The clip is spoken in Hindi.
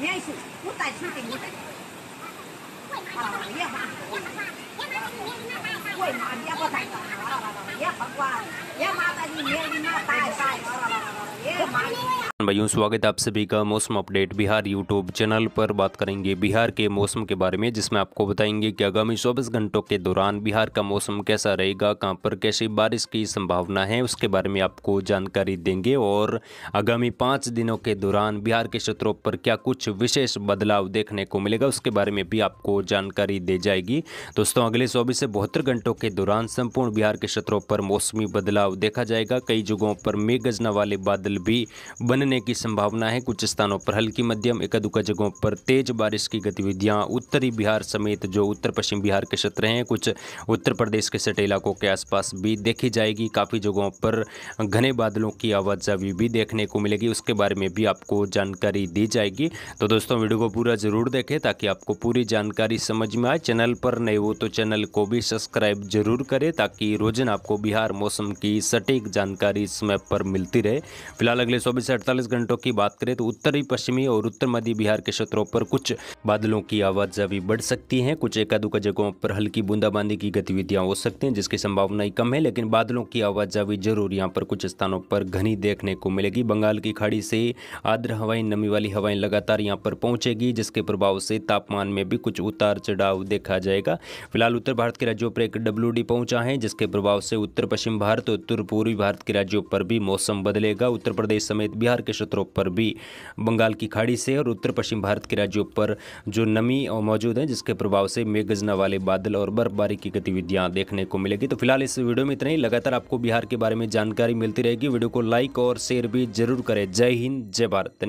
免说，我带手机，我……啊，也蛮好。我也妈，也莫带也莫管，也妈但你也得妈带带，也妈。भाइयों स्वागत है आप सभी का मौसम अपडेट बिहार यूट्यूब चैनल पर बात करेंगे बिहार के मौसम के बारे में जिसमें आपको बताएंगे कि आगामी चौबीस घंटों के दौरान बिहार का मौसम कैसा रहेगा कहां पर कैसी बारिश की संभावना है उसके बारे में आपको जानकारी देंगे और आगामी पाँच दिनों के दौरान बिहार के क्षेत्रों पर क्या कुछ विशेष बदलाव देखने को मिलेगा उसके बारे में भी आपको जानकारी दे जाएगी दोस्तों अगले चौबीस से बहत्तर घंटों के दौरान संपूर्ण बिहार के क्षेत्रों पर मौसमी बदलाव देखा जाएगा कई जगहों पर मेघ गजना वाले बादल भी बनने होने की संभावना है कुछ स्थानों पर हल्की मध्यम एक दुका जगहों पर तेज बारिश की गतिविधियां उत्तरी बिहार समेत जो उत्तर पश्चिम बिहार के क्षेत्र हैं कुछ उत्तर प्रदेश के सटे इलाकों के आसपास भी देखी जाएगी काफ़ी जगहों पर घने बादलों की आवाजावी भी देखने को मिलेगी उसके बारे में भी आपको जानकारी दी जाएगी तो दोस्तों वीडियो को पूरा ज़रूर देखें ताकि आपको पूरी जानकारी समझ में आए चैनल पर नए हो तो चैनल को भी सब्सक्राइब जरूर करें ताकि रोजन आपको बिहार मौसम की सटीक जानकारी समय पर मिलती रहे फिलहाल अगले चौबीस से अड़तालीस 48 घंटों की बात करें तो उत्तरी पश्चिमी और उत्तर मध्य बिहार के क्षेत्रों पर कुछ बादलों की आवाजावी बढ़ सकती है कुछ एक एकाधुका जगहों पर हल्की बूंदाबांदी की गतिविधियां हो सकती हैं जिसकी संभावनाएं कम है लेकिन बादलों की आवाजावी जरूर यहाँ पर कुछ स्थानों पर घनी देखने को मिलेगी बंगाल की खाड़ी से आर्द्र हवाएं नमी वाली हवाएं लगातार यहाँ पर पहुंचेगी जिसके प्रभाव से तापमान में भी कुछ उतार चढ़ाव देखा जाएगा फिलहाल उत्तर भारत के राज्यों पर एक डब्ल्यू पहुंचा है जिसके प्रभाव से उत्तर पश्चिम भारत और उत्तर पूर्वी भारत के राज्यों पर भी मौसम बदलेगा उत्तर प्रदेश समेत बिहार के क्षेत्रों पर भी बंगाल की खाड़ी से और उत्तर पश्चिम भारत के राज्यों पर जो नमी मौजूद है जिसके प्रभाव से मेघजना वाले बादल और बर्फबारी की गतिविधियां देखने को मिलेगी तो फिलहाल इस वीडियो में इतना ही लगातार आपको बिहार के बारे में जानकारी मिलती रहेगी वीडियो को लाइक और शेयर भी जरूर करें जय हिंद जय भारत